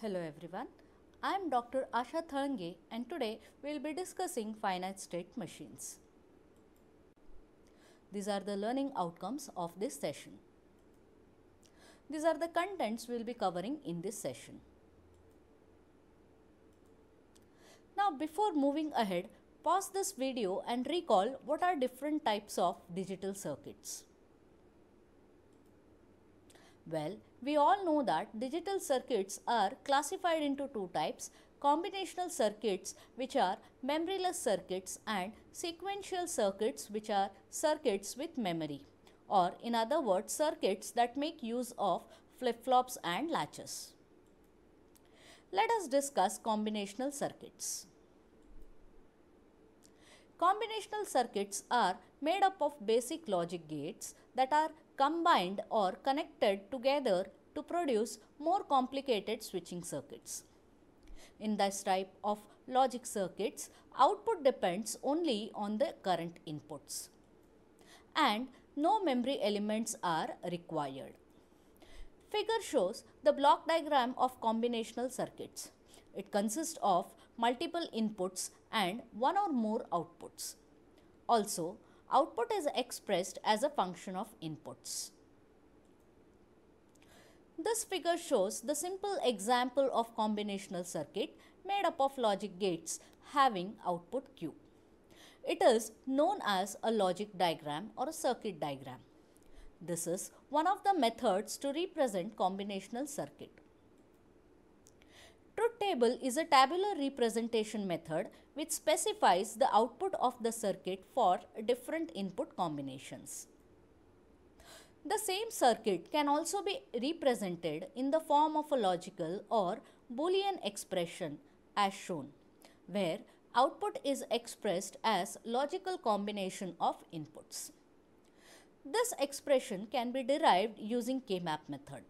Hello everyone, I am Dr. Asha Thalange and today we will be discussing finite state machines. These are the learning outcomes of this session. These are the contents we will be covering in this session. Now before moving ahead, pause this video and recall what are different types of digital circuits. Well, we all know that digital circuits are classified into two types, combinational circuits which are memoryless circuits and sequential circuits which are circuits with memory or in other words circuits that make use of flip-flops and latches. Let us discuss combinational circuits. Combinational circuits are made up of basic logic gates that are combined or connected together to produce more complicated switching circuits. In this type of logic circuits, output depends only on the current inputs and no memory elements are required. Figure shows the block diagram of combinational circuits. It consists of multiple inputs and one or more outputs. Also, output is expressed as a function of inputs. This figure shows the simple example of combinational circuit made up of logic gates having output Q. It is known as a logic diagram or a circuit diagram. This is one of the methods to represent combinational circuit. Truth table is a tabular representation method which specifies the output of the circuit for different input combinations. The same circuit can also be represented in the form of a logical or Boolean expression as shown, where output is expressed as logical combination of inputs. This expression can be derived using K-map method.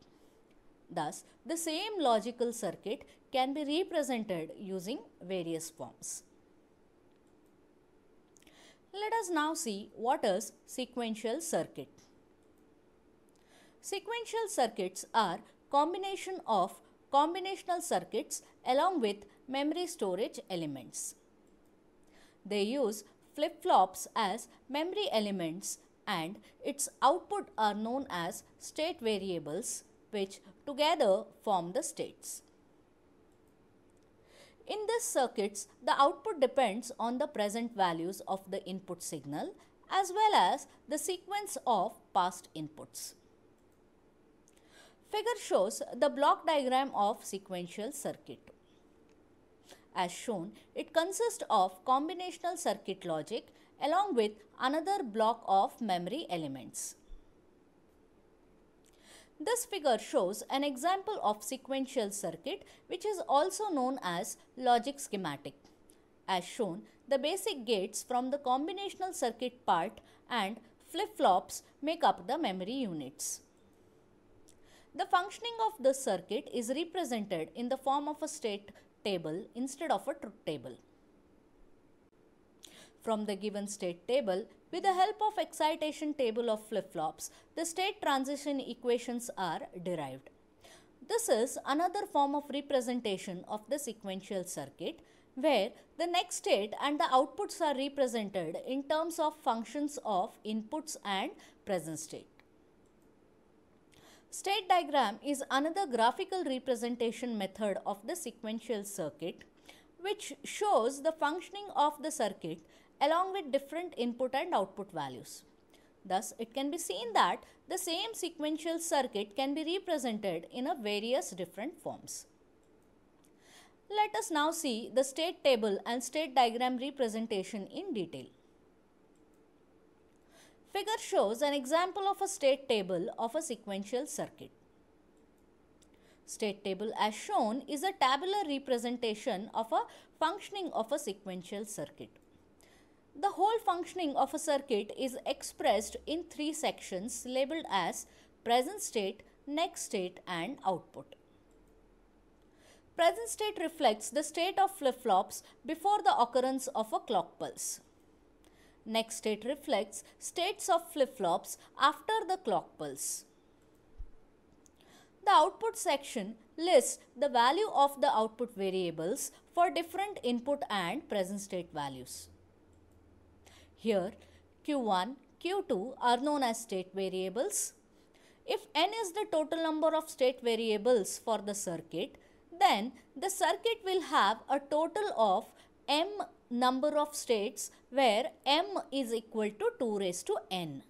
Thus, the same logical circuit can be represented using various forms. Let us now see what is sequential circuit. Sequential circuits are combination of combinational circuits along with memory storage elements. They use flip-flops as memory elements and its output are known as state variables which together form the states. In these circuits, the output depends on the present values of the input signal as well as the sequence of past inputs. Figure shows the block diagram of sequential circuit. As shown, it consists of combinational circuit logic along with another block of memory elements. This figure shows an example of sequential circuit which is also known as logic schematic. As shown, the basic gates from the combinational circuit part and flip-flops make up the memory units. The functioning of the circuit is represented in the form of a state table instead of a truth table. From the given state table, with the help of excitation table of flip-flops, the state transition equations are derived. This is another form of representation of the sequential circuit where the next state and the outputs are represented in terms of functions of inputs and present state. State diagram is another graphical representation method of the sequential circuit which shows the functioning of the circuit along with different input and output values. Thus, it can be seen that the same sequential circuit can be represented in a various different forms. Let us now see the state table and state diagram representation in detail. Figure shows an example of a state table of a sequential circuit. State table as shown is a tabular representation of a functioning of a sequential circuit. The whole functioning of a circuit is expressed in three sections labeled as present state, next state and output. Present state reflects the state of flip-flops before the occurrence of a clock pulse. Next state reflects states of flip-flops after the clock pulse. The output section lists the value of the output variables for different input and present state values. Here Q1, Q2 are known as state variables. If n is the total number of state variables for the circuit, then the circuit will have a total of m number of states where m is equal to 2 raised to n.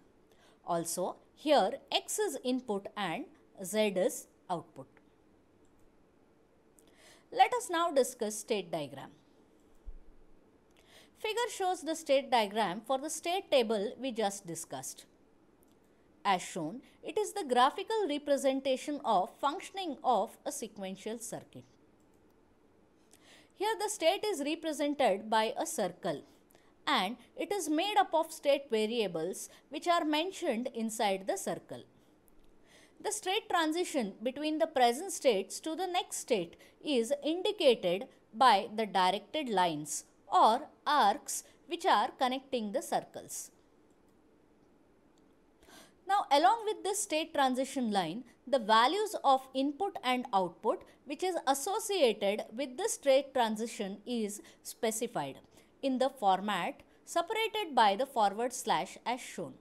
Also, here x is input and z is output. Let us now discuss state diagram. Figure shows the state diagram for the state table we just discussed. As shown, it is the graphical representation of functioning of a sequential circuit. Here the state is represented by a circle and it is made up of state variables which are mentioned inside the circle. The state transition between the present states to the next state is indicated by the directed lines or arcs which are connecting the circles. Now along with this state transition line, the values of input and output which is associated with the state transition is specified in the format separated by the forward slash as shown.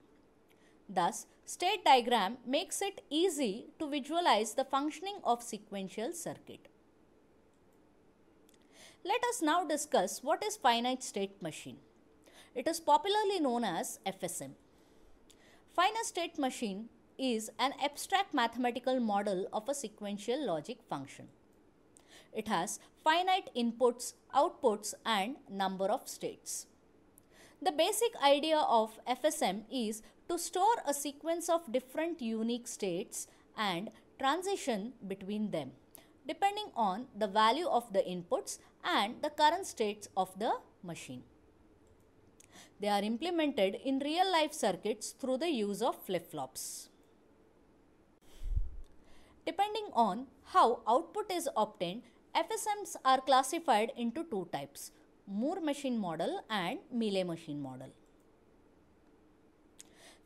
Thus, state diagram makes it easy to visualize the functioning of sequential circuit. Let us now discuss what is finite state machine. It is popularly known as FSM. Finite state machine is an abstract mathematical model of a sequential logic function. It has finite inputs, outputs and number of states. The basic idea of FSM is to store a sequence of different unique states and transition between them depending on the value of the inputs and the current states of the machine. They are implemented in real life circuits through the use of flip flops. Depending on how output is obtained, FSMs are classified into two types Moore machine model and Mealy machine model.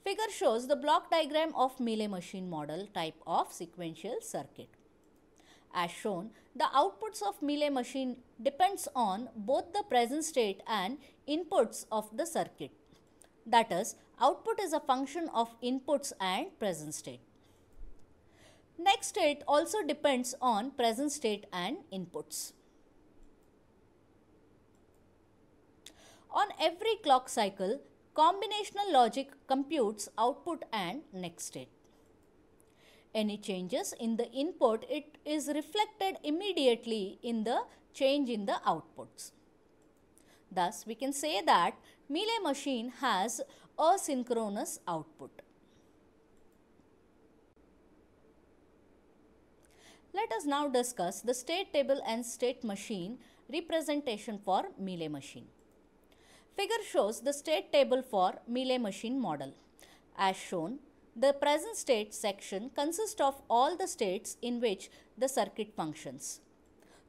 Figure shows the block diagram of Mealy machine model type of sequential circuit. As shown, the outputs of Miele machine depends on both the present state and inputs of the circuit. That is, output is a function of inputs and present state. Next state also depends on present state and inputs. On every clock cycle, combinational logic computes output and next state. Any changes in the input, it is reflected immediately in the change in the outputs. Thus, we can say that Miele machine has asynchronous output. Let us now discuss the state table and state machine representation for Miele machine. Figure shows the state table for Miele machine model. As shown, the present state section consists of all the states in which the circuit functions.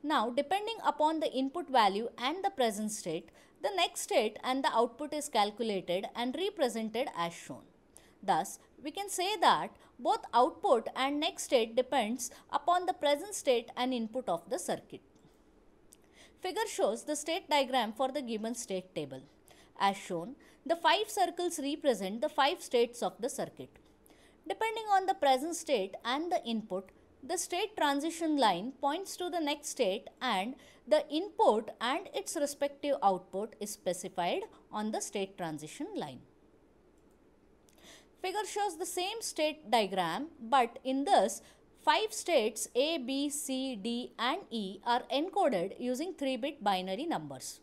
Now, depending upon the input value and the present state, the next state and the output is calculated and represented as shown. Thus, we can say that both output and next state depends upon the present state and input of the circuit. Figure shows the state diagram for the given state table. As shown, the five circles represent the five states of the circuit. Depending on the present state and the input, the state transition line points to the next state and the input and its respective output is specified on the state transition line. Figure shows the same state diagram but in this 5 states A, B, C, D and E are encoded using 3-bit binary numbers.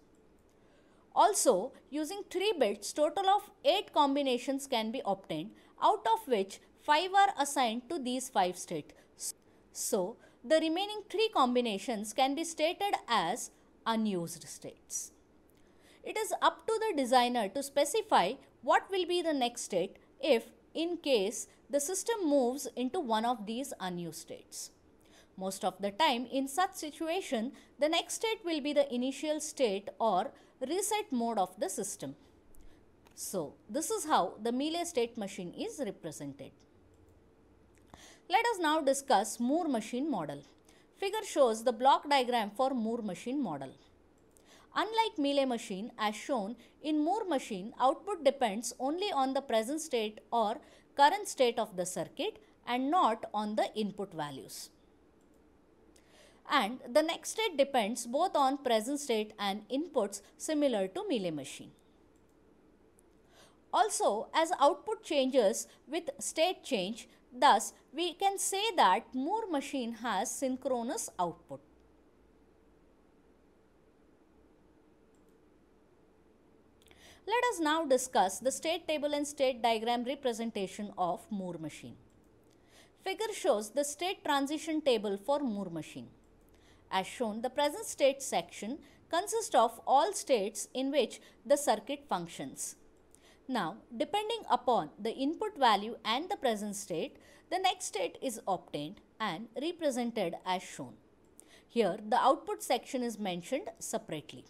Also using 3 bits total of 8 combinations can be obtained out of which 5 are assigned to these 5 states. So, the remaining 3 combinations can be stated as unused states. It is up to the designer to specify what will be the next state if in case the system moves into one of these unused states. Most of the time in such situation, the next state will be the initial state or reset mode of the system. So, this is how the Miele state machine is represented. Let us now discuss Moore machine model. Figure shows the block diagram for Moore machine model. Unlike Miele machine, as shown in Moore machine, output depends only on the present state or current state of the circuit and not on the input values. And the next state depends both on present state and inputs similar to Miele machine. Also, as output changes with state change, Thus, we can say that Moore machine has synchronous output. Let us now discuss the state table and state diagram representation of Moore machine. Figure shows the state transition table for Moore machine. As shown, the present state section consists of all states in which the circuit functions. Now, depending upon the input value and the present state, the next state is obtained and represented as shown. Here, the output section is mentioned separately.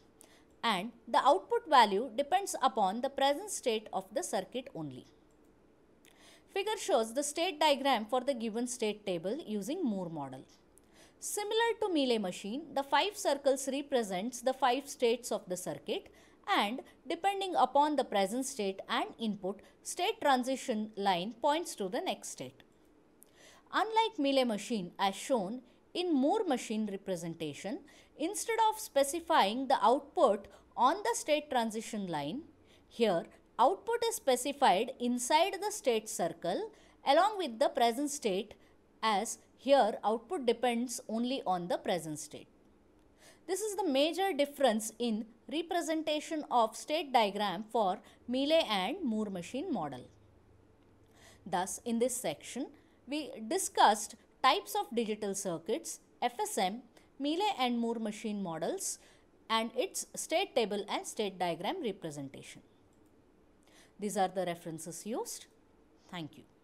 And the output value depends upon the present state of the circuit only. Figure shows the state diagram for the given state table using Moore model. Similar to Mealy machine, the five circles represents the five states of the circuit and depending upon the present state and input, state transition line points to the next state. Unlike Millet machine as shown in Moore machine representation, instead of specifying the output on the state transition line, here output is specified inside the state circle along with the present state as here output depends only on the present state. This is the major difference in representation of state diagram for Miele and Moore machine model. Thus, in this section, we discussed types of digital circuits, FSM, Miele and Moore machine models and its state table and state diagram representation. These are the references used. Thank you.